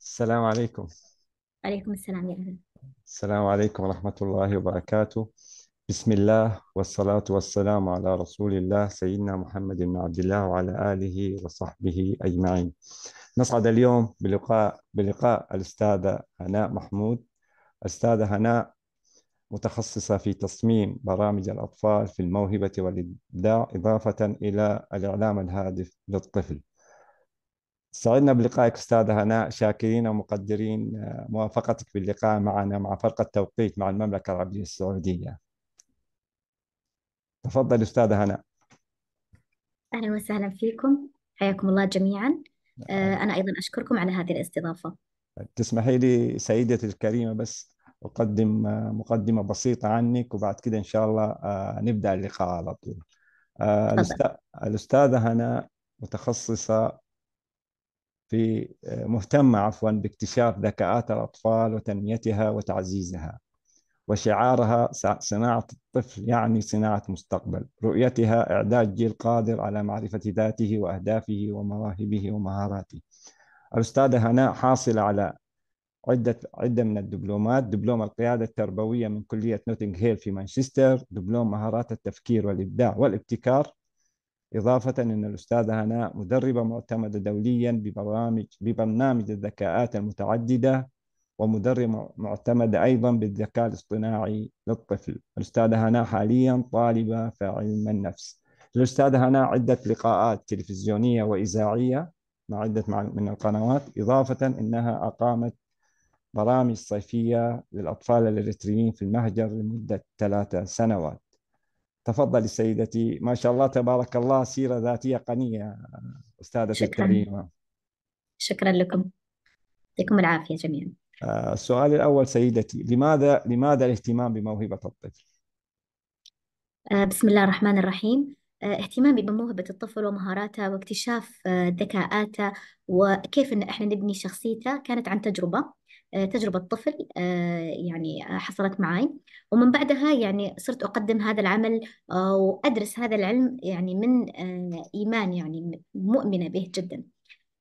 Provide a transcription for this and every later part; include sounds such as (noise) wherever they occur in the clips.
السلام عليكم عليكم السلام يا أهلا السلام عليكم ورحمة الله وبركاته بسم الله والصلاة والسلام على رسول الله سيدنا محمد بن عبد الله وعلى آله وصحبه أجمعين نسعد اليوم بلقاء, بلقاء الأستاذة هناء محمود أستاذة هناء متخصصة في تصميم برامج الأطفال في الموهبة والإبداع إضافة إلى الإعلام الهادف للطفل سعدنا بلقائك استاذه هناء شاكرين ومقدرين آه، موافقتك باللقاء معنا مع فرقه توقيت مع المملكه العربيه السعوديه. تفضل أستاذة هناء أهلا وسهلا فيكم حياكم الله جميعا نعم. آه، أنا أيضا أشكركم على هذه الاستضافة تسمحي لي سيدتي الكريمة بس أقدم آه، مقدمة بسيطة عنك وبعد كده إن شاء الله آه، نبدأ اللقاء على طول الأستاذة هناء متخصصة في مهتمة عفوا باكتشاف ذكاءات الأطفال وتنميتها وتعزيزها وشعارها صناعة الطفل يعني صناعة مستقبل رؤيتها إعداد جيل قادر على معرفة ذاته وأهدافه ومواهبه ومهاراته الأستاذة هناء حاصلة على عدة عدة من الدبلومات دبلوم القيادة التربوية من كلية نوتنغ هيل في مانشستر دبلوم مهارات التفكير والإبداع والابتكار إضافة أن الأستاذة هناء مدربة معتمدة دوليا ببرامج ببرنامج الذكاءات المتعددة ومدربة معتمدة أيضا بالذكاء الاصطناعي للطفل الأستاذة هناء حاليا طالبة في علم النفس الأستاذة هناء عدة لقاءات تلفزيونية وإذاعية مع عدة من القنوات إضافة أنها أقامت برامج صيفية للأطفال الإريتريين في المهجر لمدة ثلاثة سنوات تفضلي سيدتي ما شاء الله تبارك الله سيرة ذاتية قنية أستاذة شكرا. الكريمة شكرا لكم يعطيكم العافية جميعا آه، السؤال الأول سيدتي لماذا لماذا الاهتمام بموهبة الطفل؟ آه، بسم الله الرحمن الرحيم آه، اهتمامي بموهبة الطفل ومهاراته واكتشاف ذكاءاته وكيف ان احنا نبني شخصيته كانت عن تجربة تجربة طفل يعني حصلت معي ومن بعدها يعني صرت أقدم هذا العمل وأدرس هذا العلم يعني من إيمان يعني مؤمنة به جداً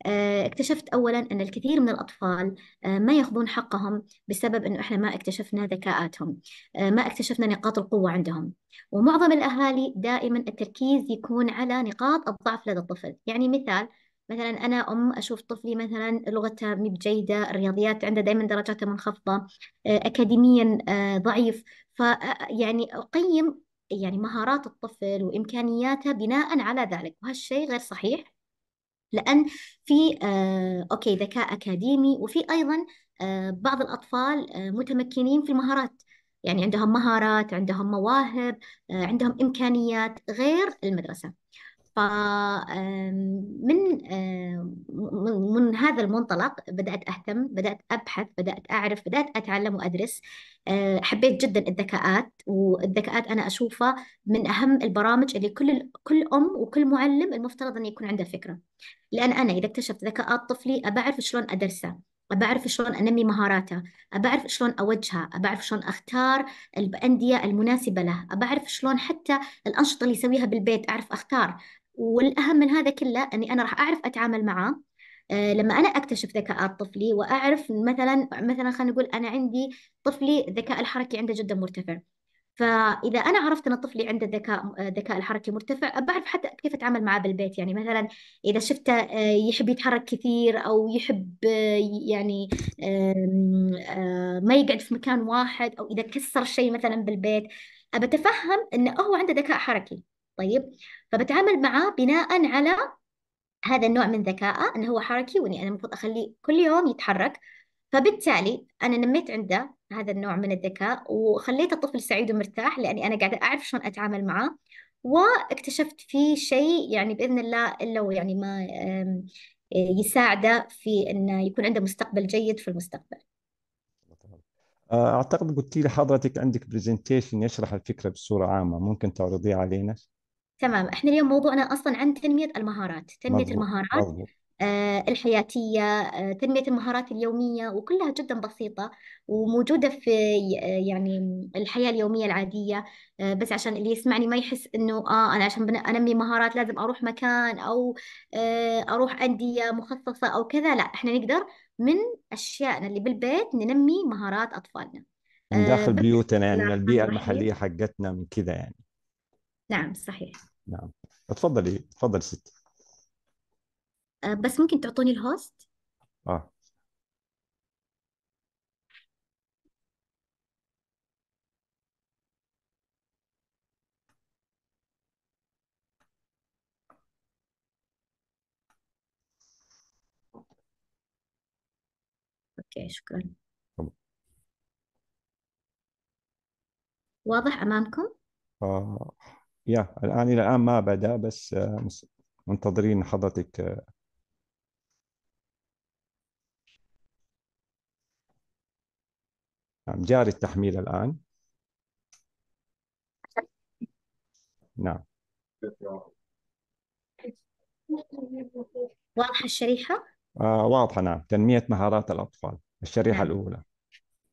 آه، اكتشفت أولا أن الكثير من الأطفال آه، ما يأخذون حقهم بسبب أنه إحنا ما اكتشفنا ذكاءاتهم آه، ما اكتشفنا نقاط القوة عندهم ومعظم الأهالي دائما التركيز يكون على نقاط الضعف لدى الطفل يعني مثال مثلا انا ام اشوف طفلي مثلا لغته مي بجيده الرياضيات عنده دائما درجاته منخفضه اكاديميا ضعيف فيعني اقيم يعني مهارات الطفل وامكانياته بناء على ذلك وهالشيء غير صحيح لأن في آه، أوكي ذكاء أكاديمي وفي أيضا آه، بعض الأطفال آه، متمكنين في المهارات يعني عندهم مهارات عندهم مواهب عندهم إمكانيات غير المدرسة فمن من هذا المنطلق بدأت أهتم بدأت أبحث بدأت أعرف بدأت أتعلم وأدرس آه، حبيت جدا الذكاءات والذكاءات أنا أشوفها من أهم البرامج اللي كل كل أم وكل معلم المفترض أن يكون عنده فكرة لأن أنا إذا اكتشفت ذكاءات طفلي أبعرف شلون أدرسه أبعرف شلون أنمي مهاراته أبعرف شلون أوجهه أبعرف شلون أختار الأندية المناسبة له أبعرف شلون حتى الأنشطة اللي يسويها بالبيت أعرف أختار والاهم من هذا كله اني انا راح اعرف اتعامل معاه لما انا اكتشف ذكاءات طفلي واعرف مثلا مثلا خلينا نقول انا عندي طفلي الذكاء الحركي عنده جدا مرتفع فاذا انا عرفت ان طفلي عنده ذكاء ذكاء الحركي مرتفع بعرف حتى كيف اتعامل معاه بالبيت يعني مثلا اذا شفته آه، يحب يتحرك كثير او يحب آه، يعني آه، ما يقعد في مكان واحد او اذا كسر شيء مثلا بالبيت بتفهم انه هو عنده ذكاء حركي طيب فبتعامل معاه بناء على هذا النوع من ذكائه انه هو حركي واني انا المفروض اخليه كل يوم يتحرك فبالتالي انا نميت عنده هذا النوع من الذكاء وخليت الطفل سعيد ومرتاح لاني انا قاعده اعرف شلون اتعامل معاه واكتشفت فيه شيء يعني باذن الله لو يعني ما يساعده في انه يكون عنده مستقبل جيد في المستقبل. آه، اعتقد قلت لي حضرتك عندك برزنتيشن يشرح الفكره بصوره عامه ممكن تعرضيها علينا؟ تمام احنا اليوم موضوعنا اصلا عن تنمية المهارات تنمية مظبوط المهارات مظبوط آه، الحياتية آه، تنمية المهارات اليومية وكلها جدا بسيطة وموجودة في آه، يعني الحياة اليومية العادية بس عشان اللي يسمعني ما يحس إنه آه أنا عشان أنمي مهارات لازم أروح مكان أو آه، أروح أندية مخصصة أو كذا لا إحنا نقدر من أشيائنا اللي بالبيت ننمي مهارات أطفالنا من آه، داخل بس بيوتنا يعني من البيئة المحلية حقتنا من كذا يعني نعم صحيح نعم تفضلي تفضلي ست آه، بس ممكن تعطوني الهوست اه اوكي شكرا واضح امامكم آه يا الآن إلى الآن ما بدأ بس آه، منتظرين حضرتك آه. نعم جاري التحميل الآن نعم واضحة الشريحة؟ آه واضحة نعم تنمية مهارات الأطفال الشريحة نعم. الأولى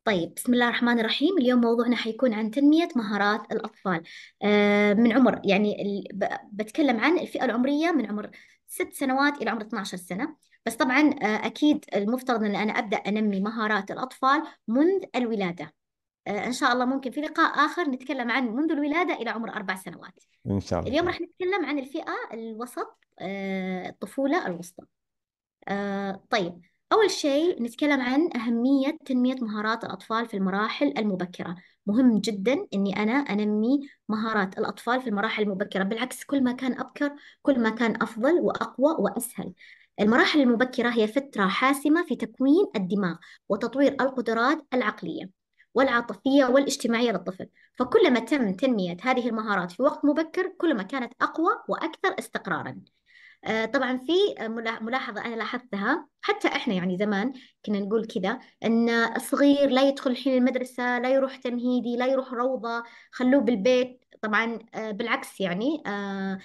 طيب بسم الله الرحمن الرحيم اليوم موضوعنا حيكون عن تنمية مهارات الأطفال آه، من عمر يعني بتكلم عن الفئة العمرية من عمر ست سنوات إلى عمر 12 سنة بس طبعا آه، أكيد المفترض أن أنا أبدأ أنمي مهارات الأطفال منذ الولادة آه، إن شاء الله ممكن في لقاء آخر نتكلم عن منذ الولادة إلى عمر أربع سنوات إن شاء الله اليوم راح نتكلم عن الفئة الوسط الطفولة الوسطى طيب أول شيء نتكلم عن أهمية تنمية مهارات الأطفال في المراحل المبكرة مهم جدا أني أنا أنمي مهارات الأطفال في المراحل المبكرة بالعكس كل ما كان أبكر كل ما كان أفضل وأقوى وأسهل المراحل المبكرة هي فترة حاسمة في تكوين الدماغ وتطوير القدرات العقلية والعاطفية والاجتماعية للطفل فكلما تم تنمية هذه المهارات في وقت مبكر كلما كانت أقوى وأكثر استقراراً آه، طبعا في ملاحظة أنا لاحظتها حتى إحنا يعني زمان كنا نقول كذا إن الصغير لا يدخل الحين المدرسة لا يروح تمهيدي لا يروح روضة خلوه بالبيت طبعا آه، بالعكس يعني آه،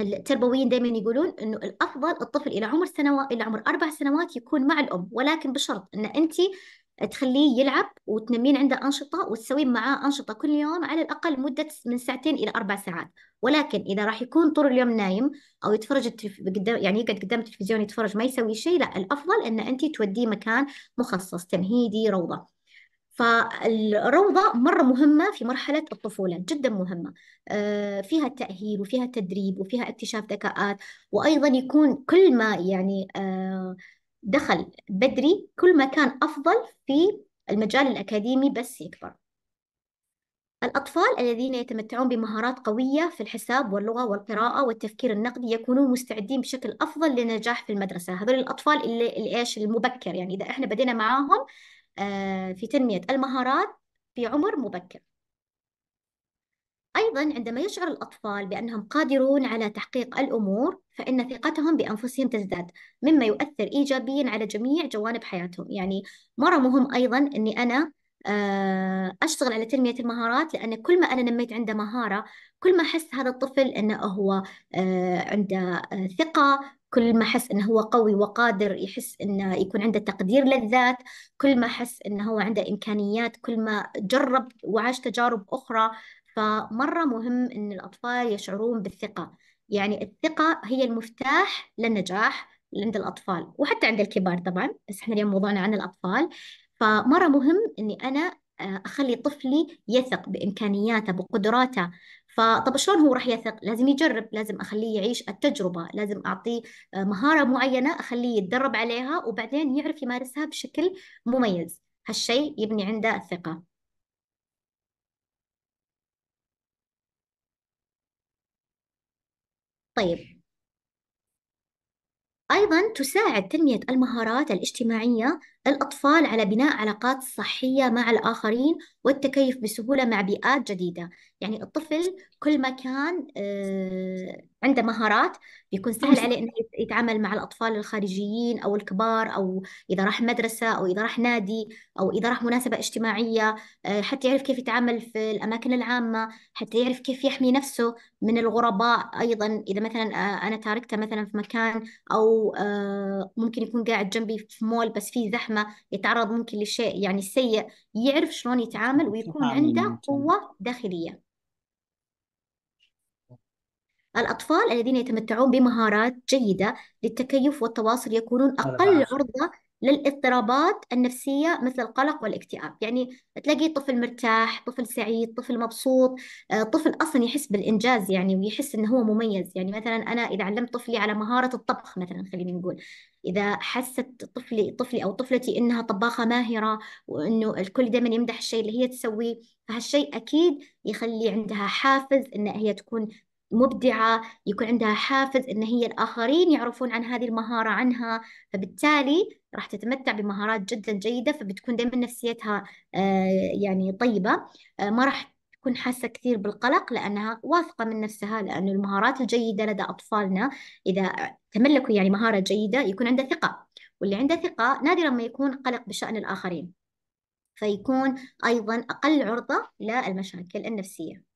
التربويين دائما يقولون انه الافضل الطفل الى عمر سنوات الى عمر اربع سنوات يكون مع الام ولكن بشرط ان انت تخليه يلعب وتنمين عنده أنشطة وتسوين معاه أنشطة كل يوم على الأقل مدة من ساعتين إلى أربع ساعات ولكن إذا راح يكون طول اليوم نايم أو يتفرج التلف... قدام يعني يقعد قدام التلفزيون يتفرج ما يسوي شيء لا الأفضل أن أنت توديه مكان مخصص تمهيدي روضة فالروضة مرة مهمة في مرحلة الطفولة جدا مهمة آه، فيها التأهيل وفيها التدريب وفيها اكتشاف ذكاءات وأيضا يكون كل ما يعني آه، دخل بدري كل ما كان أفضل في المجال الأكاديمي بس يكبر الأطفال الذين يتمتعون بمهارات قوية في الحساب واللغة والقراءة والتفكير النقدي يكونون مستعدين بشكل أفضل للنجاح في المدرسة هذول الأطفال اللي, إيش المبكر يعني إذا إحنا بدينا معاهم آه، في تنمية المهارات في عمر مبكر أيضا عندما يشعر الأطفال بأنهم قادرون على تحقيق الأمور فإن ثقتهم بأنفسهم تزداد مما يؤثر إيجابيا على جميع جوانب حياتهم يعني مرة مهم أيضا أني أنا آه، أشتغل على تنمية المهارات لأن كل ما أنا نميت عنده مهارة كل ما أحس هذا الطفل أنه هو آه، عنده آه، ثقة كل ما أحس أنه هو قوي وقادر يحس أنه يكون عنده تقدير للذات كل ما أحس أنه هو عنده إمكانيات كل ما جرب وعاش تجارب أخرى فمرة مهم إن الأطفال يشعرون بالثقة يعني الثقة هي المفتاح للنجاح عند الأطفال وحتى عند الكبار طبعا بس إحنا اليوم موضوعنا عن الأطفال فمرة مهم إني أنا آه، أخلي طفلي يثق بإمكانياته بقدراته فطب شلون هو راح يثق؟ لازم يجرب، لازم اخليه يعيش التجربه، لازم اعطيه آه، مهاره معينه اخليه يتدرب عليها وبعدين يعرف يمارسها بشكل مميز، هالشيء يبني عنده الثقه. طيب أيضا تساعد تنمية المهارات الاجتماعية الأطفال على بناء علاقات صحية مع الآخرين والتكيف بسهولة مع بيئات جديدة يعني الطفل كل ما كان آه، عنده مهارات بيكون سهل عليه أنه يتعامل مع الأطفال الخارجيين أو الكبار أو إذا راح مدرسة أو إذا راح نادي أو إذا راح مناسبة اجتماعية آه، حتى يعرف كيف يتعامل في الأماكن العامة حتى يعرف كيف يحمي نفسه من الغرباء أيضا إذا مثلا آه، أنا تاركته مثلا في مكان أو ممكن يكون قاعد جنبي في مول بس فيه زحمة يتعرض ممكن لشيء يعني سيء يعرف شلون يتعامل ويكون عنده قوة داخلية الأطفال الذين يتمتعون بمهارات جيدة للتكيف والتواصل يكونون أقل عرضة للاضطرابات النفسية مثل القلق والاكتئاب يعني تلاقي طفل مرتاح طفل سعيد طفل مبسوط آه، طفل أصلا يحس بالإنجاز يعني ويحس إنه هو مميز يعني مثلا أنا إذا علمت طفلي على مهارة الطبخ مثلا خلينا نقول إذا حست طفلي طفلي أو طفلتي إنها طباخة ماهرة وإنه الكل دائما يمدح الشيء اللي هي تسويه فهالشيء أكيد يخلي عندها حافز إن هي تكون مبدعة يكون عندها حافز إن هي الآخرين يعرفون عن هذه المهارة عنها فبالتالي راح تتمتع بمهارات جدا جيدة فبتكون دائما نفسيتها آه، يعني طيبة آه، ما راح تكون حاسة كثير بالقلق لأنها واثقة من نفسها لأن المهارات الجيدة لدى أطفالنا إذا تملكوا يعني مهارة جيدة يكون عندها ثقة واللي عنده ثقة نادرا ما يكون قلق بشأن الآخرين فيكون أيضا أقل عرضة للمشاكل النفسية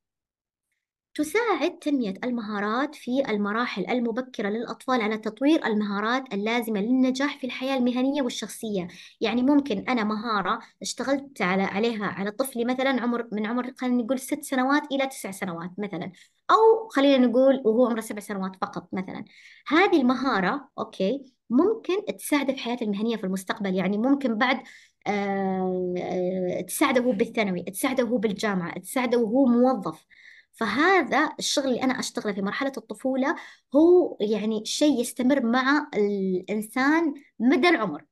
تساعد تنمية المهارات في المراحل المبكرة للأطفال على تطوير المهارات اللازمة للنجاح في الحياة المهنية والشخصية يعني ممكن أنا مهارة اشتغلت على عليها على طفلي مثلا عمر من عمر خلينا نقول ست سنوات إلى تسع سنوات مثلا أو خلينا نقول وهو عمره سبع سنوات فقط مثلا هذه المهارة أوكي ممكن تساعده في حياته المهنية في المستقبل يعني ممكن بعد أه, آه، تساعده هو بالثانوي تساعده هو بالجامعة تساعده هو موظف فهذا الشغل اللي أنا أشتغله في مرحلة الطفولة هو يعني شيء يستمر مع الإنسان مدى العمر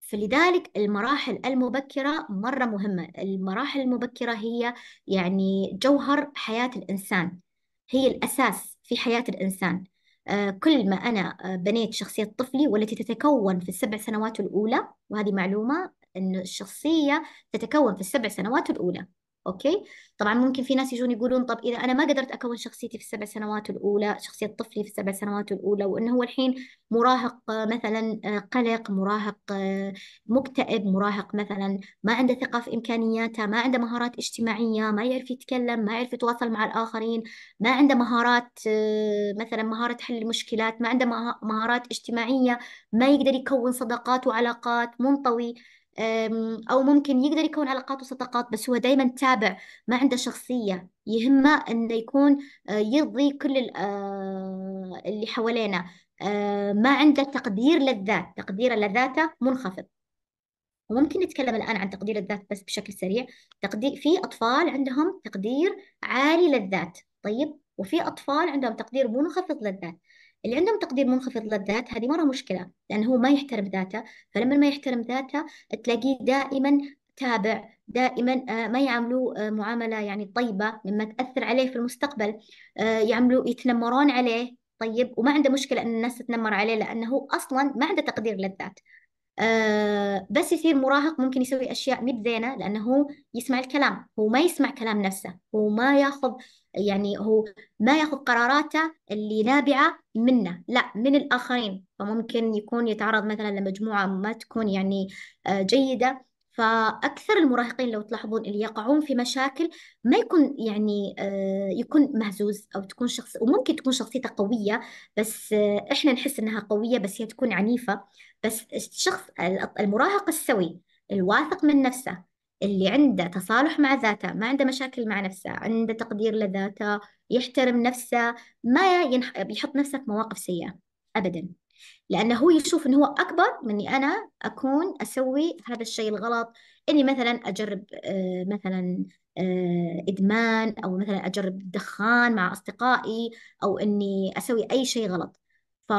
فلذلك المراحل المبكرة مرة مهمة المراحل المبكرة هي يعني جوهر حياة الإنسان هي الأساس في حياة الإنسان آه، كل ما أنا آه، بنيت شخصية طفلي والتي تتكون في السبع سنوات الأولى وهذه معلومة أن الشخصية تتكون في السبع سنوات الأولى اوكي طبعا ممكن في ناس يجون يقولون طب اذا انا ما قدرت اكون شخصيتي في السبع سنوات الاولى شخصيه طفلي في السبع سنوات الاولى وانه هو الحين مراهق آه، مثلا آه، قلق مراهق آه، مكتئب مراهق مثلا ما عنده ثقه في امكانياته ما عنده مهارات اجتماعيه ما يعرف يتكلم ما يعرف يتواصل مع الاخرين ما عنده مهارات مثلا مهاره حل المشكلات ما عنده مهارات اجتماعيه ما يقدر يكون صداقات وعلاقات منطوي أو ممكن يقدر يكون علاقات وصداقات بس هو دايما تابع ما عنده شخصية يهمه إنه يكون آه، يرضي كل آه، اللي حوالينا آه، ما عنده تقدير للذات تقديره لذاته منخفض وممكن نتكلم الآن عن تقدير الذات بس بشكل سريع تقدير في أطفال عندهم تقدير عالي للذات طيب وفي أطفال عندهم تقدير منخفض للذات اللي عندهم تقدير منخفض للذات هذه مرة مشكلة لأنه هو ما يحترم ذاته فلما ما يحترم ذاته تلاقيه دائما تابع دائما آه، ما يعاملوه آه، معاملة يعني طيبة مما تأثر عليه في المستقبل آه، يعملوا يتنمرون عليه طيب وما عنده مشكلة أن الناس تتنمر عليه لأنه أصلا ما عنده تقدير للذات آه، بس يصير مراهق ممكن يسوي اشياء مد زينه لانه هو يسمع الكلام هو ما يسمع كلام نفسه هو ما ياخذ يعني هو ما ياخذ قراراته اللي نابعه منه لا من الاخرين فممكن يكون يتعرض مثلا لمجموعه ما تكون يعني آه، جيده فاكثر المراهقين لو تلاحظون اللي يقعون في مشاكل ما يكون يعني آه، يكون مهزوز او تكون شخص وممكن تكون شخصيته قويه بس احنا نحس انها قويه بس هي تكون عنيفه بس الشخص المراهق السوي الواثق من نفسه اللي عنده تصالح مع ذاته ما عنده مشاكل مع نفسه عنده تقدير لذاته يحترم نفسه ما ينح... يحط نفسه في مواقف سيئة أبدا لأنه هو يشوف أنه هو أكبر مني أنا أكون أسوي هذا الشيء الغلط إني مثلا أجرب آه، مثلا آه، إدمان أو مثلا أجرب دخان مع أصدقائي أو إني أسوي أي شيء غلط ف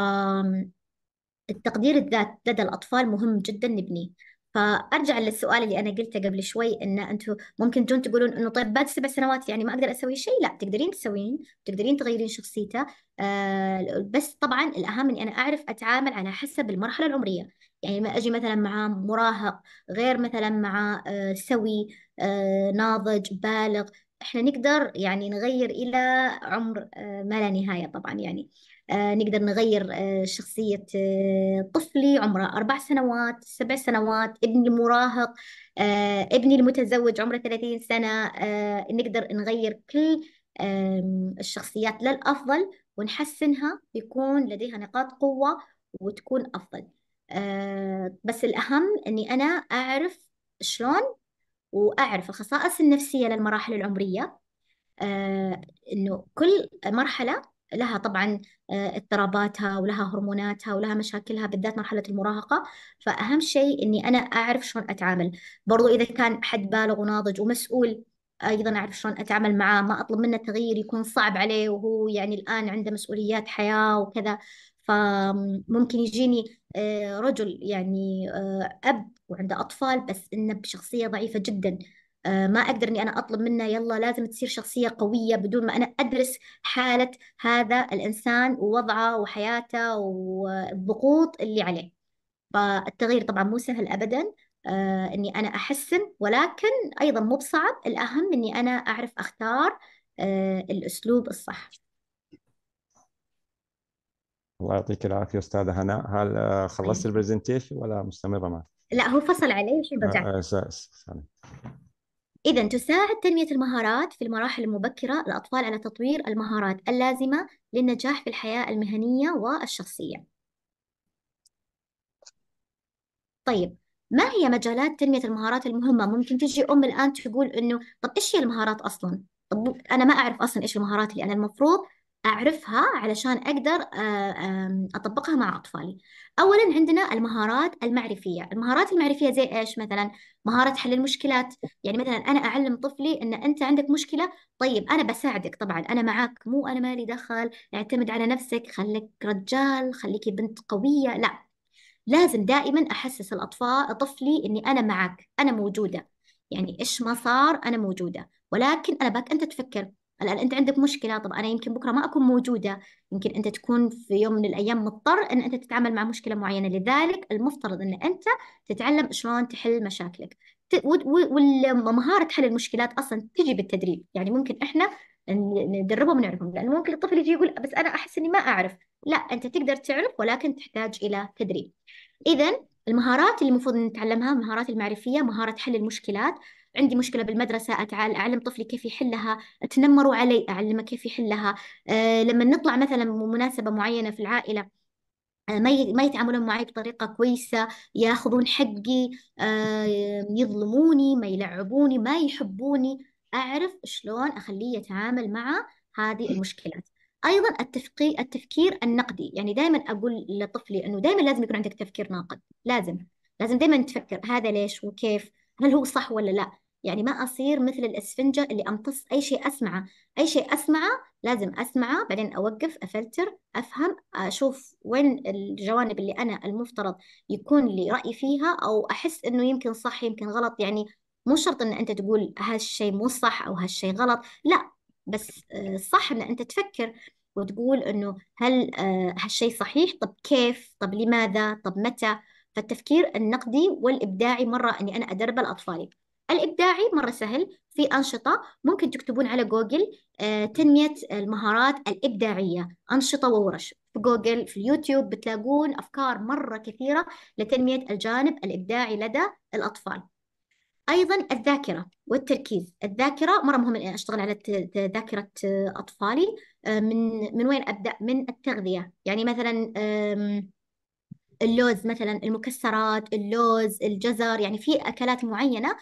التقدير الذات لدى الأطفال مهم جدا نبنيه فارجع للسؤال اللي انا قلته قبل شوي ان انتم ممكن تجون تقولون انه طيب بعد سبع سنوات يعني ما اقدر اسوي شيء لا تقدرين تسوين تقدرين تغيرين شخصيته آه بس طبعا الاهم اني انا اعرف اتعامل على حسب المرحله العمريه يعني ما اجي مثلا مع مراهق غير مثلا مع آه سوي آه ناضج بالغ احنا نقدر يعني نغير الى عمر آه ما لا نهايه طبعا يعني آه، نقدر نغير آه، شخصية آه، طفلي عمره أربع سنوات سبع سنوات ابني المراهق ابني المتزوج عمره ثلاثين سنة نقدر نغير كل الشخصيات للأفضل ونحسنها يكون لديها نقاط قوة وتكون أفضل بس الأهم أني أنا أعرف شلون وأعرف الخصائص النفسية للمراحل العمرية أنه كل مرحلة لها طبعا آه، اضطراباتها ولها هرموناتها ولها مشاكلها بالذات مرحلة المراهقة فأهم شيء أني أنا أعرف شلون أتعامل برضو إذا كان حد بالغ وناضج ومسؤول أيضا أعرف شلون أتعامل معاه ما أطلب منه تغيير يكون صعب عليه وهو يعني الآن عنده مسؤوليات حياة وكذا فممكن يجيني آه، رجل يعني آه، أب وعنده أطفال بس إنه بشخصية ضعيفة جدا آه، ما اقدر اني انا اطلب منه يلا لازم تصير شخصيه قويه بدون ما انا ادرس حاله هذا الانسان ووضعه وحياته والضغوط اللي عليه فالتغيير طبعا مو سهل ابدا آه، اني انا احسن ولكن ايضا مو بصعب الاهم اني انا اعرف اختار آه، الاسلوب الصح الله يعطيك العافيه استاذه هناء هل خلصت أيوة. البرزنتيشن ولا مستمره معك؟ لا هو فصل علي الحين رجعت إذا تساعد تنمية المهارات في المراحل المبكرة الأطفال على تطوير المهارات اللازمة للنجاح في الحياة المهنية والشخصية. طيب ما هي مجالات تنمية المهارات المهمة؟ ممكن تجي أم الآن تقول إنه طب إيش هي المهارات أصلاً؟ طب أنا ما أعرف أصلاً إيش المهارات اللي أنا المفروض أعرفها علشان أقدر آه، أطبقها مع أطفالي أولا عندنا المهارات المعرفية المهارات المعرفية زي إيش مثلا مهارة حل المشكلات يعني مثلا أنا أعلم طفلي أن أنت عندك مشكلة طيب أنا بساعدك طبعا أنا معك مو أنا مالي دخل اعتمد على نفسك خليك رجال خليكي بنت قوية لا لازم دائما أحسس الأطفال طفلي أني أنا معك أنا موجودة يعني إيش ما صار أنا موجودة ولكن أنا باك أنت تفكر الآن أنت عندك مشكلة طب أنا يمكن بكرة ما أكون موجودة يمكن أنت تكون في يوم من الأيام مضطر أن أنت تتعامل مع مشكلة معينة لذلك المفترض أن أنت تتعلم شلون تحل مشاكلك ومهارة حل المشكلات أصلا تجي بالتدريب يعني ممكن إحنا ندربهم ونعرفهم لأنه ممكن الطفل يجي يقول بس أنا أحس إني ما أعرف لا أنت تقدر تعرف ولكن تحتاج إلى تدريب إذا المهارات اللي المفروض نتعلمها المهارات المعرفية مهارة حل المشكلات عندي مشكله بالمدرسه أتعال اعلم طفلي كيف يحلها تنمروا علي اعلمه كيف يحلها أه لما نطلع مثلا مناسبه معينه في العائله آه، ما ما يتعاملون معي بطريقة كويسة ياخذون حقي آه، يظلموني ما يلعبوني ما يحبوني أعرف شلون أخليه يتعامل مع هذه المشكلات أيضا التفقي التفكير النقدي يعني دائما أقول لطفلي أنه دائما لازم يكون عندك تفكير ناقد لازم لازم دائما تفكر هذا ليش وكيف هل هو صح ولا لا يعني ما أصير مثل الإسفنجة اللي أمتص أي شيء أسمعه أي شيء أسمعه لازم أسمعه بعدين أوقف أفلتر أفهم أشوف وين الجوانب اللي أنا المفترض يكون لي رأي فيها أو أحس إنه يمكن صح يمكن غلط يعني مو شرط إن أنت تقول هالشيء مو صح أو هالشيء غلط لا بس آه، صح إن أنت تفكر وتقول إنه هل آه، هالشيء صحيح طب كيف طب لماذا طب متى فالتفكير النقدي والإبداعي مرة إني أنا ادرب الاطفال الإبداعي مرة سهل في أنشطة ممكن تكتبون على جوجل آه، تنمية المهارات الإبداعية أنشطة وورش في جوجل في اليوتيوب بتلاقون أفكار مرة كثيرة لتنمية الجانب الإبداعي لدى الأطفال أيضا الذاكرة والتركيز الذاكرة مرة مهم أن أشتغل على ذاكرة أطفالي آه، من من وين أبدأ من التغذية يعني مثلا اللوز مثلا المكسرات اللوز الجزر يعني في أكلات معينة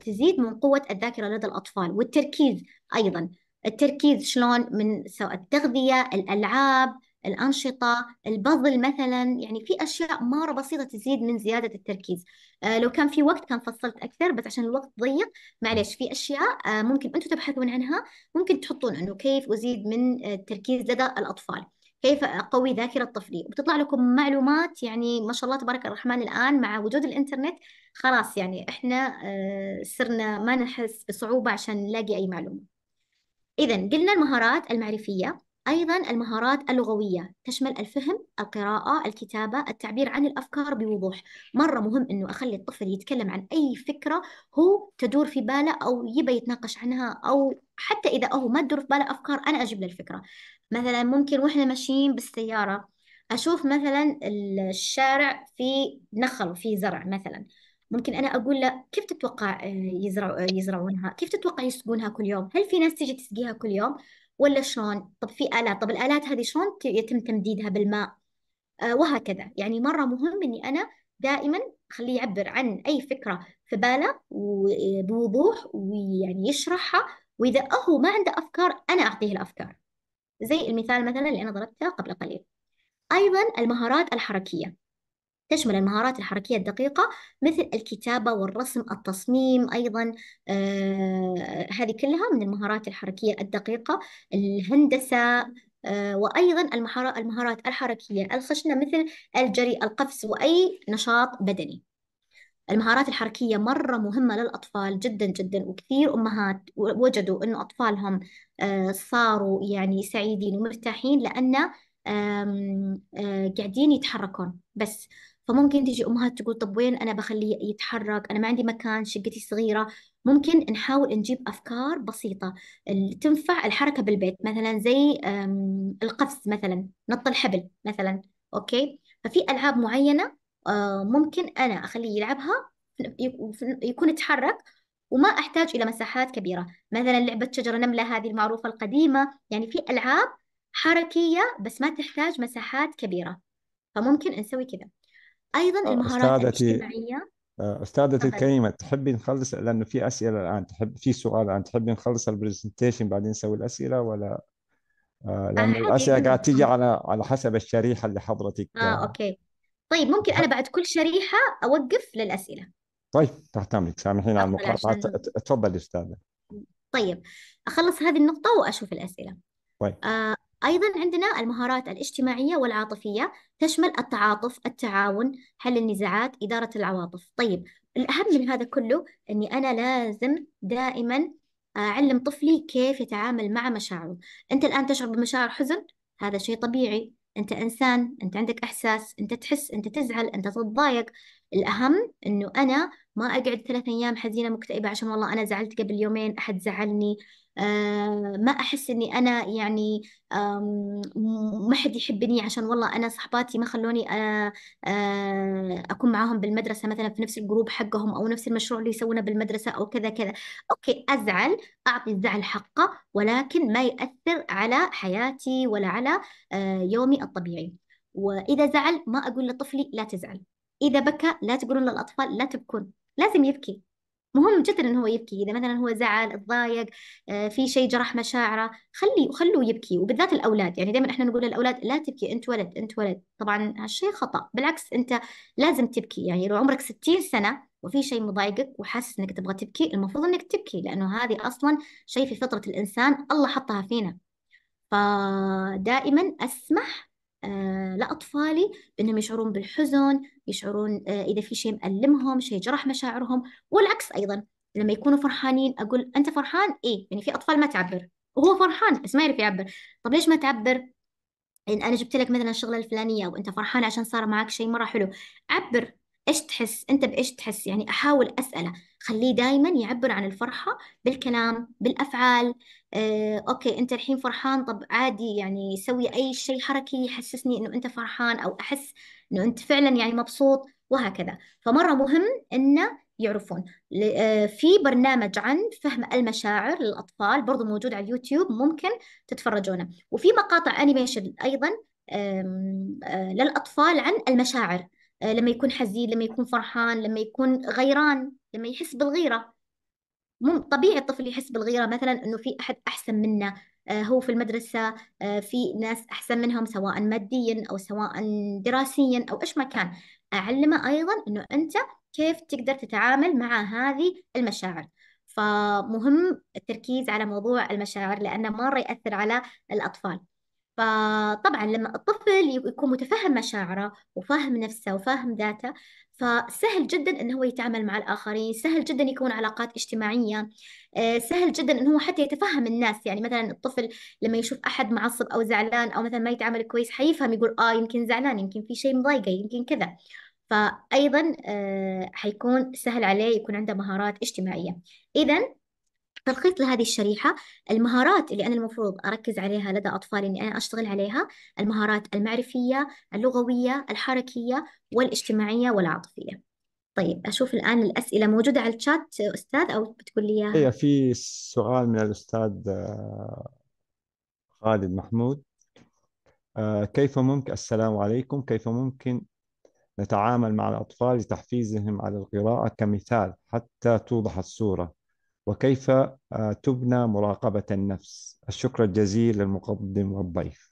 تزيد من قوة الذاكرة لدى الأطفال والتركيز أيضا التركيز شلون من سواء التغذية الألعاب الأنشطة البضل مثلا يعني في أشياء مرة بسيطة تزيد من زيادة التركيز آه، لو كان في وقت كان فصلت أكثر بس عشان الوقت ضيق معلش في أشياء آه، ممكن أنتم تبحثون عنها ممكن تحطون أنه كيف أزيد من آه، التركيز لدى الأطفال كيف أقوي ذاكرة طفلي وبتطلع لكم معلومات يعني ما شاء الله تبارك الرحمن الآن مع وجود الإنترنت خلاص يعني إحنا آه، صرنا ما نحس بصعوبة عشان نلاقي أي معلومة إذا قلنا المهارات المعرفية أيضا المهارات اللغوية تشمل الفهم، القراءة، الكتابة، التعبير عن الأفكار بوضوح، مرة مهم إنه أخلي الطفل يتكلم عن أي فكرة هو تدور في باله أو يبى يتناقش عنها أو حتى إذا هو ما تدور في باله أفكار أنا أجيب له الفكرة، مثلا ممكن واحنا ماشيين بالسيارة أشوف مثلا الشارع في نخل في زرع مثلا ممكن أنا أقول له كيف تتوقع آه، يزرع آه، يزرعونها؟ كيف تتوقع يسقونها كل يوم؟ هل في ناس تيجي تسقيها كل يوم؟ ولا شلون؟ طب في آلات، طب الآلات هذه شلون يتم تمديدها بالماء؟ آه، وهكذا، يعني مرة مهم إني أنا دائما خليه يعبر عن أي فكرة في باله بوضوح ويعني يشرحها وإذا هو ما عنده أفكار أنا أعطيه الأفكار. زي المثال مثلا اللي أنا ضربته قبل قليل أيضا المهارات الحركية تشمل المهارات الحركية الدقيقة مثل الكتابة والرسم التصميم أيضا آه هذه كلها من المهارات الحركية الدقيقة الهندسة آه وأيضا المهارات الحركية الخشنة مثل الجري القفز وأي نشاط بدني المهارات الحركية مرة مهمة للأطفال جدا جدا وكثير أمهات وجدوا أنه أطفالهم آه، صاروا يعني سعيدين ومرتاحين لأن آه، قاعدين يتحركون بس فممكن تجي أمهات تقول طب وين أنا بخليه يتحرك أنا ما عندي مكان شقتي صغيرة ممكن نحاول نجيب أفكار بسيطة تنفع الحركة بالبيت مثلا زي القفز مثلا نط الحبل مثلا أوكي ففي ألعاب معينة آه، ممكن أنا أخليه يلعبها يكون يتحرك وما أحتاج إلى مساحات كبيرة مثلا لعبة شجرة نملة هذه المعروفة القديمة يعني في ألعاب حركية بس ما تحتاج مساحات كبيرة فممكن نسوي كذا أيضا آه، المهارات أستاذتي الاجتماعية آه، أستاذتي الكريمة تحبي نخلص لأنه في أسئلة الآن تحب في سؤال الآن تحبي نخلص البرزنتيشن بعدين نسوي الأسئلة ولا لأنه الأسئلة قاعد تيجي على على حسب الشريحة اللي حضرتك آه أوكي طيب ممكن أنا طيب. بعد كل شريحة أوقف للأسئلة طيب تحت أمرك سامحيني على المقاطعة تفضلي أستاذة طيب أخلص هذه النقطة وأشوف الأسئلة طيب آه أيضا عندنا المهارات الاجتماعية والعاطفية تشمل التعاطف، التعاون، حل النزاعات، إدارة العواطف، طيب الأهم من هذا كله أني أنا لازم دائما آه، أعلم طفلي كيف يتعامل مع مشاعره، أنت الآن تشعر بمشاعر حزن؟ هذا شيء طبيعي، انت انسان انت عندك احساس انت تحس انت تزعل انت تتضايق الاهم انه انا ما اقعد ثلاث ايام حزينه مكتئبه عشان والله انا زعلت قبل يومين احد زعلني آه، ما احس اني انا يعني ما حد يحبني عشان والله انا صحباتي ما خلوني آه، آه، اكون معاهم بالمدرسه مثلا في نفس الجروب حقهم او نفس المشروع اللي يسوونه بالمدرسه او كذا كذا اوكي ازعل اعطي الزعل حقه ولكن ما ياثر على حياتي ولا على يومي الطبيعي واذا زعل ما اقول لطفلي لا تزعل اذا بكى لا تقولون للاطفال لا تبكون لازم يبكي مهم جدا انه هو يبكي اذا مثلا هو زعل اتضايق آه، في شيء جرح مشاعره خليه خلوه يبكي وبالذات الاولاد يعني دائما احنا نقول للاولاد لا تبكي انت ولد انت ولد طبعا هالشيء خطا بالعكس انت لازم تبكي يعني لو عمرك 60 سنه وفي شيء مضايقك وحاسس انك تبغى تبكي المفروض انك تبكي لانه هذه اصلا شيء في فطره الانسان الله حطها فينا فدائما اسمح آه، لأطفالي بأنهم يشعرون بالحزن يشعرون آه، إذا في شيء مألمهم شيء جرح مشاعرهم والعكس أيضا لما يكونوا فرحانين أقول أنت فرحان؟ اي، يعني في أطفال ما تعبر وهو فرحان بس ما يعرف يعبر طب ليش ما تعبر؟ إن أنا جبت لك مثلا الشغلة الفلانية وانت فرحان عشان صار معك شيء مرة حلو عبر ايش تحس انت بايش تحس يعني احاول اساله خليه دائما يعبر عن الفرحه بالكلام بالافعال آه، اوكي انت الحين فرحان طب عادي يعني سوي اي شيء حركي يحسسني انه انت فرحان او احس انه انت فعلا يعني مبسوط وهكذا فمره مهم انه يعرفون آه، في برنامج عن فهم المشاعر للأطفال برضو موجود على اليوتيوب ممكن تتفرجونه وفي مقاطع أنيميشن أيضا آه، للأطفال عن المشاعر آه، لما يكون حزين لما يكون فرحان لما يكون غيران لما يحس بالغيرة مم طبيعي الطفل يحس بالغيرة مثلا أنه في أحد أحسن منه آه، هو في المدرسة آه، في ناس أحسن منهم سواء ماديا أو سواء دراسيا أو إيش ما كان أعلمه أيضا أنه أنت كيف تقدر تتعامل مع هذه المشاعر فمهم التركيز على موضوع المشاعر لأنه مرة يأثر على الأطفال فطبعا لما الطفل يكون متفهم مشاعره وفاهم نفسه وفاهم ذاته فسهل جدا انه هو يتعامل مع الاخرين سهل جدا يكون علاقات اجتماعيه آه، سهل جدا انه هو حتى يتفهم الناس يعني مثلا الطفل لما يشوف احد معصب او زعلان او مثلا ما يتعامل كويس حيفهم يقول اه يمكن زعلان يمكن في شيء مضايقه يمكن كذا فايضا آه، حيكون سهل عليه يكون عنده مهارات اجتماعيه اذا تلخيص لهذه الشريحة المهارات اللي أنا المفروض أركز عليها لدى أطفالي إني أنا أشتغل عليها المهارات المعرفية اللغوية الحركية والاجتماعية والعاطفية طيب أشوف الآن الأسئلة موجودة على الشات أستاذ أو بتقول لي إياها هي إيه، في سؤال من الأستاذ آه، خالد محمود آه، كيف ممكن السلام عليكم كيف ممكن نتعامل مع الأطفال لتحفيزهم على القراءة كمثال حتى توضح الصورة وكيف آه، تبنى مراقبة النفس الشكر الجزيل للمقدم والضيف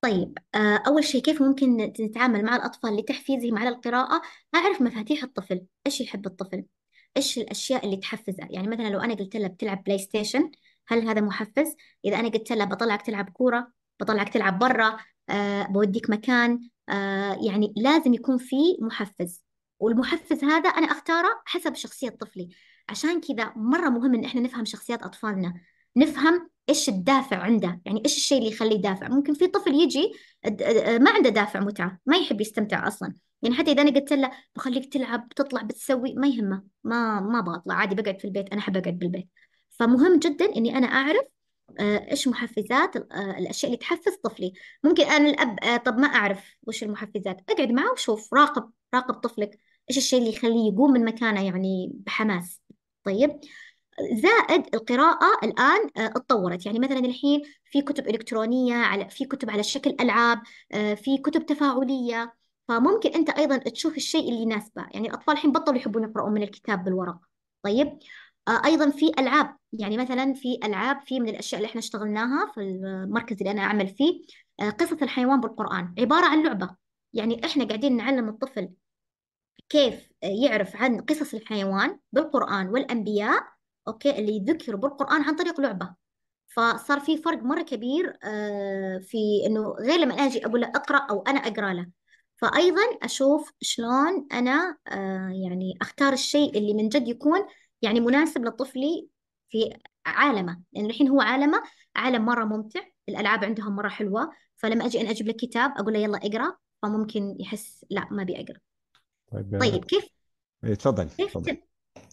طيب آه، أول شيء كيف ممكن نتعامل مع الأطفال لتحفيزهم على القراءة أعرف مفاتيح الطفل إيش يحب الطفل إيش الأشياء اللي تحفزه يعني مثلا لو أنا قلت له بتلعب بلاي ستيشن هل هذا محفز إذا أنا قلت له بطلعك تلعب كورة بطلعك تلعب برا أه بوديك مكان أه يعني لازم يكون في محفز والمحفز هذا أنا أختاره حسب شخصية طفلي عشان كذا مرة مهم إن إحنا نفهم شخصيات أطفالنا نفهم إيش الدافع عنده يعني إيش الشيء اللي يخليه دافع ممكن في طفل يجي ما عنده دافع متعة ما يحب يستمتع أصلا يعني حتى إذا أنا قلت له بخليك تلعب تطلع بتسوي ما يهمه ما ما بطلع عادي بقعد في البيت أنا أحب أقعد بالبيت فمهم جدا إني أنا أعرف آه، ايش محفزات آه، الاشياء اللي تحفز طفلي ممكن انا الاب آه، طب ما اعرف وش المحفزات اقعد معه وشوف راقب راقب طفلك ايش الشيء اللي يخليه يقوم من مكانه يعني بحماس طيب زائد القراءة الآن آه، اتطورت يعني مثلا الحين في كتب إلكترونية على في كتب على شكل ألعاب آه، في كتب تفاعلية فممكن أنت أيضا تشوف الشيء اللي يناسبه يعني الأطفال الحين بطلوا يحبون يقرؤون من الكتاب بالورق طيب آه، أيضا في ألعاب يعني مثلا في ألعاب في من الأشياء اللي احنا اشتغلناها في المركز اللي أنا أعمل فيه قصة الحيوان بالقرآن عبارة عن لعبة يعني احنا قاعدين نعلم الطفل كيف يعرف عن قصص الحيوان بالقرآن والأنبياء أوكي اللي ذكروا بالقرآن عن طريق لعبة فصار في فرق مرة كبير آه، في إنه غير لما أنا أجي أقول له أقرأ أو أنا أقرأ له فأيضا أشوف شلون أنا آه، يعني أختار الشيء اللي من جد يكون يعني مناسب لطفلي في عالمه لأنه يعني الحين هو عالمه عالم مرة ممتع الألعاب عندهم مرة حلوة فلما أجي أنا أجيب لك كتاب أقول له يلا اقرأ فممكن يحس لا ما أبي أقرأ طيب آه، طيب كيف إيه، تفضل كيف تفضل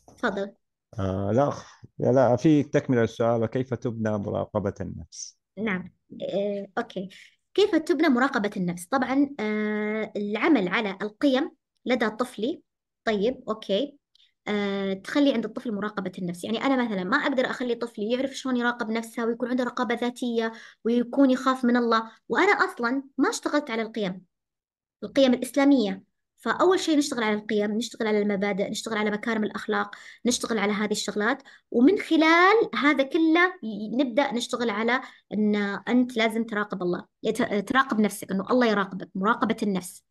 تفضل آه لا أخ- لا في تكملة للسؤال كيف تبنى مراقبة النفس نعم آه، أوكي كيف تبنى مراقبة النفس؟ طبعا آه، العمل على القيم لدى طفلي طيب أوكي آه، تخلي عند الطفل مراقبة النفس يعني أنا مثلا ما أقدر أخلي طفلي يعرف شلون يراقب نفسه ويكون عنده رقابة ذاتية ويكون يخاف من الله وأنا أصلا ما اشتغلت على القيم القيم الإسلامية فأول شيء نشتغل على القيم نشتغل على المبادئ نشتغل على مكارم الأخلاق نشتغل على هذه الشغلات ومن خلال هذا كله نبدأ نشتغل على أن أنت لازم تراقب الله تراقب نفسك أنه الله يراقبك مراقبة النفس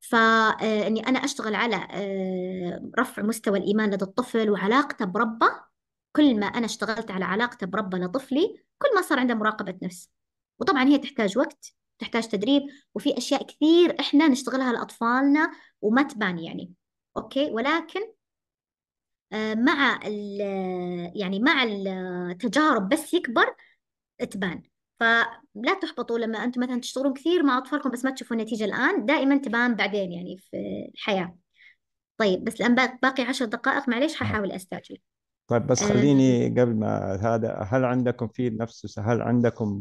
فاني آه، انا اشتغل على آه، رفع مستوى الايمان لدى الطفل وعلاقته بربه كل ما انا اشتغلت على علاقته بربه لطفلي كل ما صار عنده مراقبه نفس وطبعا هي تحتاج وقت تحتاج تدريب وفي اشياء كثير احنا نشتغلها لاطفالنا وما تبان يعني اوكي ولكن آه، مع الـ يعني مع التجارب بس يكبر تبان فلا تحبطوا لما انتم مثلا تشتغلون كثير مع اطفالكم بس ما تشوفوا النتيجه الان دائما تبان بعدين يعني في الحياه طيب بس الان باقي عشر دقائق معليش نعم. ححاول استعجل طيب بس آه. خليني قبل ما هذا هل عندكم في نفس هل عندكم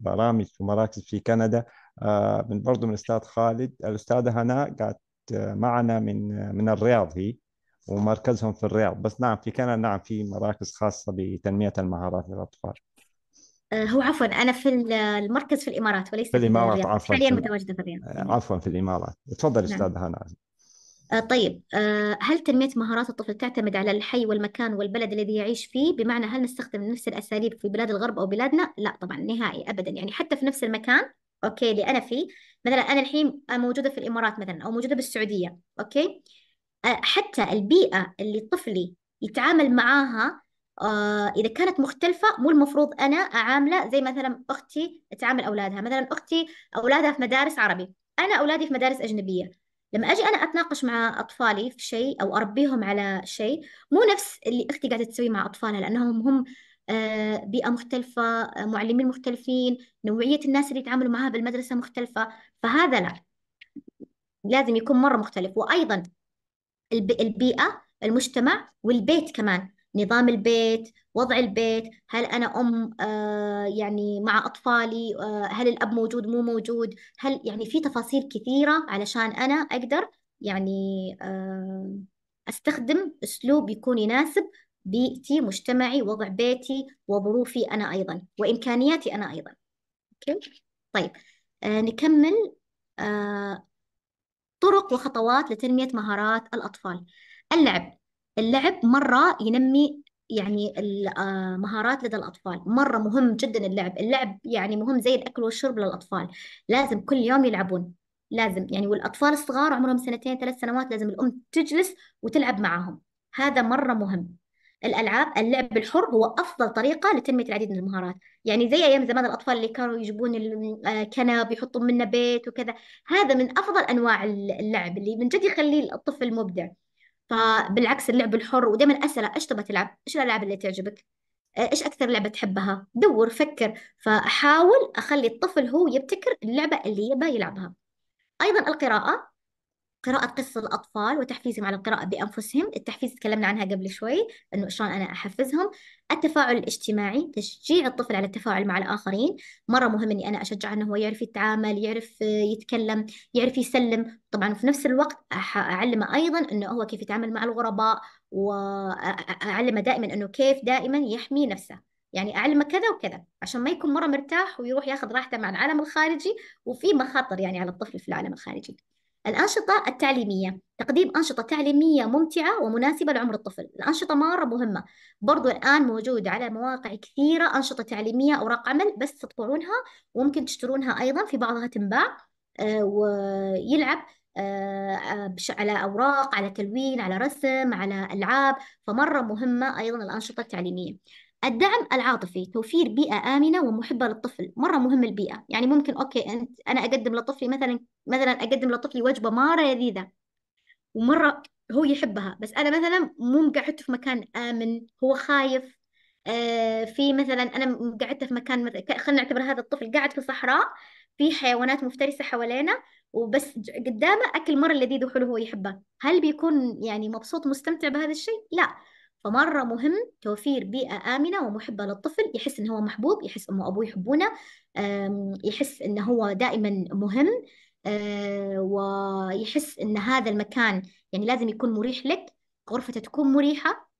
برامج في مراكز في كندا آه، من برضه من الاستاذ خالد الاستاذه هناء قاعد معنا من من الرياض هي ومركزهم في الرياض بس نعم في كندا نعم في مراكز خاصه بتنميه المهارات للاطفال آه، هو عفوا انا في المركز في الامارات وليس في الامارات عفوا حاليا متواجده في الرياض عفوا في الامارات تفضل نعم. استاذ هناء آه، طيب آه، هل تنمية مهارات الطفل تعتمد على الحي والمكان والبلد الذي يعيش فيه بمعنى هل نستخدم نفس الأساليب في بلاد الغرب أو بلادنا لا طبعا نهائي أبدا يعني حتى في نفس المكان أوكي اللي أنا فيه مثلا أنا الحين موجودة في الإمارات مثلا أو موجودة بالسعودية أوكي آه، حتى البيئة اللي طفلي يتعامل معاها إذا كانت مختلفة مو المفروض أنا أعامله زي مثلا أختي تعامل أولادها مثلا أختي أولادها في مدارس عربي أنا أولادي في مدارس أجنبية لما اجي انا اتناقش مع اطفالي في شيء او اربيهم على شيء مو نفس اللي اختي قاعده تسويه مع اطفالها لانهم هم آه، بيئه مختلفه آه، معلمين مختلفين نوعيه الناس اللي يتعاملوا معها بالمدرسه مختلفه فهذا لا لازم يكون مره مختلف وايضا البيئه المجتمع والبيت كمان نظام البيت وضع البيت هل أنا أم آه، يعني مع أطفالي آه، هل الأب موجود مو موجود هل يعني في تفاصيل كثيرة علشان أنا أقدر يعني آه، أستخدم أسلوب يكون يناسب بيئتي مجتمعي وضع بيتي وظروفي أنا أيضا وإمكانياتي أنا أيضا أوكي طيب نكمل طرق وخطوات لتنمية مهارات الأطفال اللعب اللعب مرة ينمي يعني المهارات آه، لدى الأطفال مرة مهم جدا اللعب اللعب يعني مهم زي الأكل والشرب للأطفال لازم كل يوم يلعبون لازم يعني والأطفال الصغار عمرهم سنتين ثلاث سنوات لازم الأم تجلس وتلعب معهم هذا مرة مهم الالعاب اللعب الحر هو افضل طريقه لتنميه العديد من المهارات يعني زي ايام زمان الاطفال اللي كانوا يجيبون الكنب آه، يحطون منه بيت وكذا هذا من افضل انواع اللعب اللي من جد يخلي الطفل مبدع فبالعكس اللعب الحر ودائما اساله ايش تبغى تلعب؟ ايش الالعاب اللي تعجبك؟ ايش اكثر لعبه تحبها؟ دور فكر فاحاول اخلي الطفل هو يبتكر اللعبه اللي يبى يلعبها. ايضا القراءه قراءة قصص الأطفال وتحفيزهم على القراءة بأنفسهم التحفيز تكلمنا عنها قبل شوي أنه شلون أنا أحفزهم التفاعل الاجتماعي تشجيع الطفل على التفاعل مع الآخرين مرة مهم أني أنا أشجعه أنه هو يعرف يتعامل يعرف آه، يتكلم يعرف يسلم طبعا في نفس الوقت أعلمه أيضا أنه هو كيف يتعامل مع الغرباء وأعلمه دائما أنه كيف دائما يحمي نفسه يعني اعلمه كذا وكذا عشان ما يكون مره مرتاح ويروح ياخذ راحته مع العالم الخارجي وفي مخاطر يعني على الطفل في العالم الخارجي الأنشطة التعليمية تقديم أنشطة تعليمية ممتعة ومناسبة لعمر الطفل الأنشطة مرة مهمة برضو الآن موجود على مواقع كثيرة أنشطة تعليمية أوراق عمل بس تطبعونها وممكن تشترونها أيضا في بعضها تنباع آه، ويلعب آه، آه، على أوراق على تلوين على رسم على ألعاب فمرة مهمة أيضا الأنشطة التعليمية الدعم العاطفي توفير بيئة آمنة ومحبة للطفل مرة مهم البيئة يعني ممكن أوكي أنت أنا أقدم لطفلي مثلا مثلا أقدم لطفلي وجبة مرة لذيذة ومرة هو يحبها بس أنا مثلا مو مقعدته في مكان آمن هو خايف آه في مثلا أنا قعدته في مكان مثلا خلينا نعتبر هذا الطفل قاعد في صحراء في حيوانات مفترسة حوالينا وبس قدامه أكل مرة لذيذ وحلو هو يحبه هل بيكون يعني مبسوط مستمتع بهذا الشيء؟ لا فمرة مهم توفير بيئة آمنة ومحبة للطفل يحس إن هو محبوب يحس أمه وأبوه يحبونه يحس إن هو دائما مهم آه، ويحس إن هذا المكان يعني لازم يكون مريح لك غرفته تكون مريحة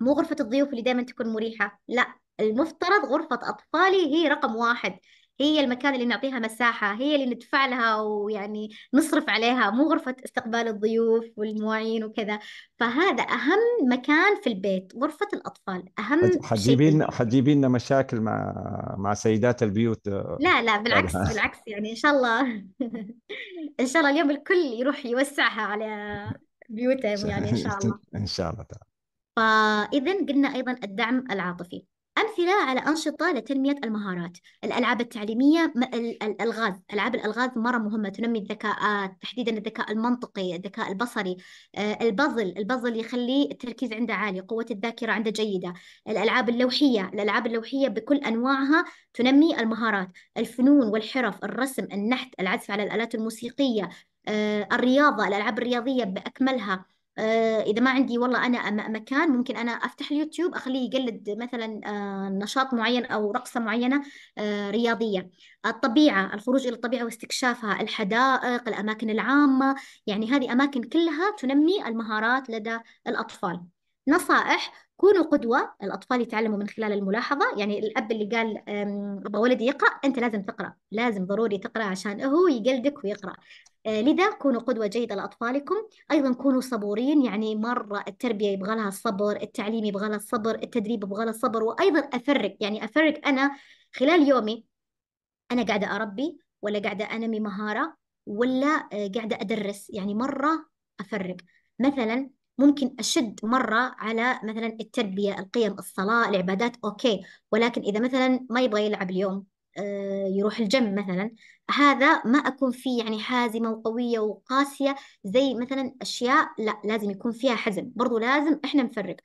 مو غرفة الضيوف اللي دائما تكون مريحة لا المفترض غرفة أطفالي هي رقم واحد هي المكان اللي نعطيها مساحة هي اللي ندفع لها ويعني نصرف عليها مو غرفة استقبال الضيوف والمواعين وكذا فهذا أهم مكان في البيت غرفة الأطفال أهم حتجيبين حتجيبين لنا مشاكل مع مع سيدات البيوت لا لا بالعكس (laughs) بالعكس يعني إن شاء الله (laughs) إن شاء الله اليوم الكل يروح يوسعها على بيوتهم يعني إن شاء الله (laughs) إن شاء الله تعالى فإذا قلنا أيضا الدعم العاطفي أمثلة على أنشطة لتنمية المهارات الألعاب التعليمية الألغاز ألعاب الألغاز مرة مهمة تنمي الذكاءات آه، تحديدا الذكاء المنطقي الذكاء البصري آه، البازل البازل يخلي التركيز عنده عالي قوة الذاكرة عنده جيدة الألعاب اللوحية الألعاب اللوحية بكل أنواعها تنمي المهارات الفنون والحرف الرسم النحت العزف على الآلات الموسيقية آه، الرياضة الألعاب الرياضية بأكملها آه، اذا ما عندي والله انا مكان ممكن انا افتح اليوتيوب اخليه يقلد مثلا آه، نشاط معين او رقصه معينه آه، رياضيه الطبيعه الخروج الى الطبيعه واستكشافها الحدائق الاماكن العامه يعني هذه اماكن كلها تنمي المهارات لدى الاطفال نصائح كونوا قدوة الأطفال يتعلموا من خلال الملاحظة يعني الأب اللي قال أبغى ولدي يقرأ أنت لازم تقرأ لازم ضروري تقرأ عشان هو يقلدك ويقرأ آه، لذا كونوا قدوة جيدة لأطفالكم أيضا كونوا صبورين يعني مرة التربية يبغى لها الصبر التعليم يبغى لها الصبر التدريب يبغى لها الصبر وأيضا أفرق يعني أفرق أنا خلال يومي أنا قاعدة أربي ولا قاعدة أنمي مهارة ولا آه، قاعدة أدرس يعني مرة أفرق مثلا ممكن أشد مرة على مثلا التربية القيم الصلاة العبادات أوكي ولكن إذا مثلا ما يبغى يلعب اليوم آه، يروح الجيم مثلا هذا ما أكون فيه يعني حازمة وقوية وقاسية زي مثلا أشياء لا لازم يكون فيها حزم برضو لازم إحنا نفرق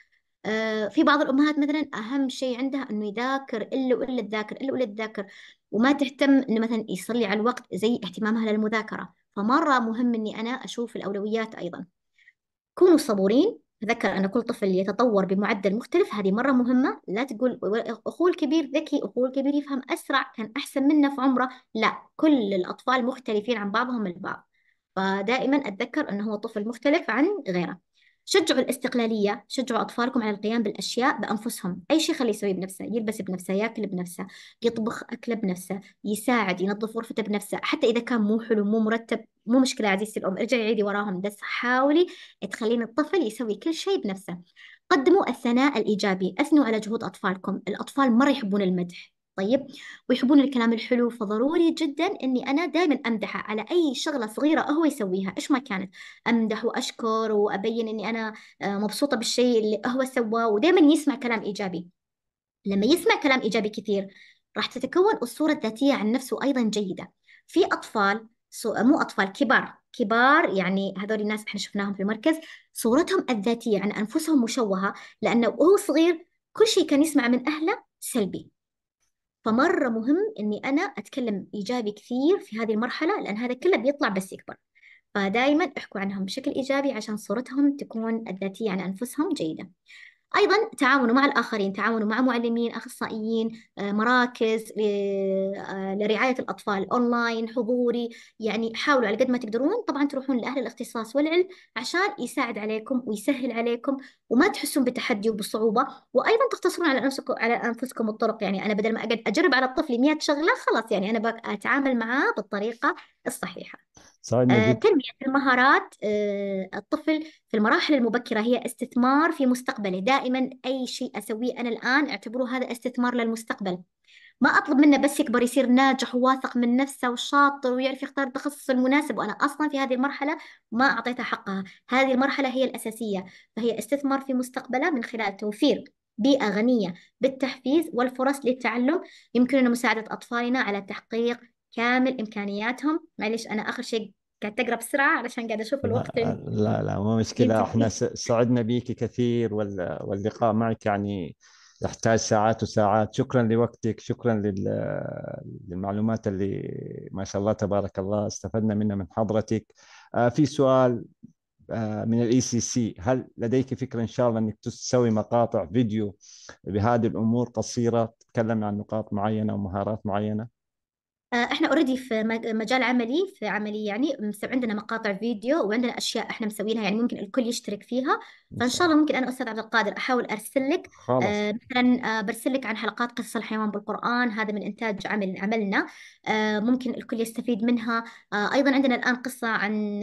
آه، في بعض الأمهات مثلا أهم شيء عندها أنه يذاكر إلا وإلا تذاكر إلا وإلا تذاكر وما تهتم أنه مثلا يصلي على الوقت زي اهتمامها للمذاكرة فمرة مهم أني أنا أشوف الأولويات أيضا كونوا صبورين تذكر أن كل طفل يتطور بمعدل مختلف هذه مرة مهمة لا تقول أخوه الكبير ذكي أخوه الكبير يفهم أسرع كان أحسن منا في عمره لا كل الأطفال مختلفين عن بعضهم البعض فدائما أتذكر أنه هو طفل مختلف عن غيره شجعوا الاستقلالية شجعوا أطفالكم على القيام بالأشياء بأنفسهم أي شيء خليه يسويه بنفسه يلبس بنفسه ياكل بنفسه يطبخ أكله بنفسه يساعد ينظف غرفته بنفسه حتى إذا كان مو حلو مو مرتب مو مشكلة عزيزتي الأم ارجعي عيدي وراهم بس حاولي تخلين الطفل يسوي كل شيء بنفسه قدموا الثناء الإيجابي أثنوا على جهود أطفالكم الأطفال مرة يحبون المدح طيب ويحبون الكلام الحلو فضروري جدا اني انا دائما امدحه على اي شغله صغيره هو يسويها ايش ما كانت امدح واشكر وابين اني انا آه، مبسوطه بالشيء اللي هو سواه ودائما يسمع كلام ايجابي لما يسمع كلام ايجابي كثير راح تتكون الصوره الذاتيه عن نفسه ايضا جيده في اطفال مو أطفال كبار كبار يعني هذول الناس احنا شفناهم في المركز صورتهم الذاتية عن أنفسهم مشوهة لأنه وهو صغير كل شيء كان يسمع من أهله سلبي فمرة مهم إني أنا أتكلم إيجابي كثير في هذه المرحلة لأن هذا كله بيطلع بس يكبر فدائما احكوا عنهم بشكل إيجابي عشان صورتهم تكون الذاتية عن أنفسهم جيدة أيضا تعاونوا مع الآخرين تعاونوا مع معلمين أخصائيين آه، مراكز آه، لرعاية الأطفال أونلاين حضوري يعني حاولوا على قد ما تقدرون طبعا تروحون لأهل الاختصاص والعلم عشان يساعد عليكم ويسهل عليكم وما تحسون بتحدي وبصعوبة وأيضا تختصرون على أنفسكم على أنفسكم الطرق يعني أنا بدل ما أقعد أجرب على الطفل 100 شغلة خلاص يعني أنا بتعامل معاه بالطريقة الصحيحة آه، تنمية المهارات آه، الطفل في المراحل المبكرة هي استثمار في مستقبله دائما أي شيء أسويه أنا الآن أعتبره هذا استثمار للمستقبل ما أطلب منه بس يكبر يصير ناجح وواثق من نفسه وشاطر ويعرف يختار التخصص المناسب وأنا أصلا في هذه المرحلة ما أعطيته حقها هذه المرحلة هي الأساسية فهي استثمار في مستقبله من خلال توفير بيئة غنية بالتحفيز والفرص للتعلم يمكننا مساعدة أطفالنا على تحقيق كامل امكانياتهم معلش انا اخر شيء قاعد تقرا بسرعه علشان قاعد اشوف الوقت لا لا, لا مو مشكله احنا سعدنا بيك كثير واللقاء معك يعني يحتاج ساعات وساعات شكرا لوقتك شكرا للمعلومات اللي ما شاء الله تبارك الله استفدنا منها من حضرتك آه، في سؤال آه، من الاي سي e سي هل لديك فكره ان شاء الله انك تسوي مقاطع فيديو بهذه الامور قصيره تتكلم عن نقاط معينه ومهارات معينه آه، احنا اوريدي في مجال عملي في عملي يعني عندنا مقاطع فيديو وعندنا اشياء احنا مسوينها يعني ممكن الكل يشترك فيها فان شاء الله ممكن انا استاذ عبد القادر احاول ارسل لك خلاص آه، مثلا آه، برسل لك عن حلقات قصص الحيوان بالقران هذا من انتاج عمل عملنا ممكن الكل يستفيد منها ايضا عندنا الان قصه عن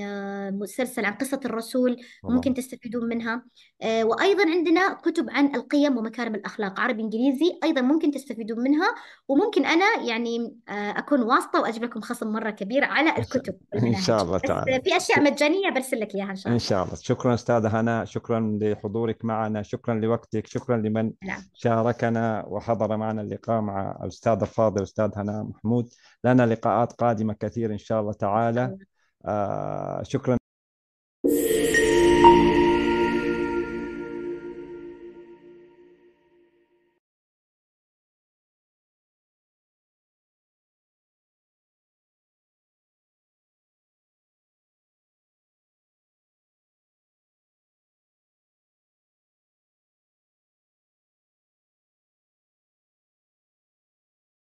مسلسل عن قصه الرسول ممكن تستفيدون منها وايضا عندنا كتب عن القيم ومكارم الاخلاق عربي انجليزي ايضا ممكن تستفيدون منها وممكن انا يعني اكون تكون واسطه واجيب لكم خصم مره كبير على الكتب ان شاء الله تعالى في اشياء مجانيه برسل لك اياها ان شاء الله ان شاء الله شكرا استاذه هنا شكرا لحضورك معنا شكرا لوقتك شكرا لمن لا. نعم. شاركنا وحضر معنا اللقاء مع الاستاذ الفاضل استاذ هنا محمود لنا لقاءات قادمه كثير ان شاء الله تعالى آه شكرا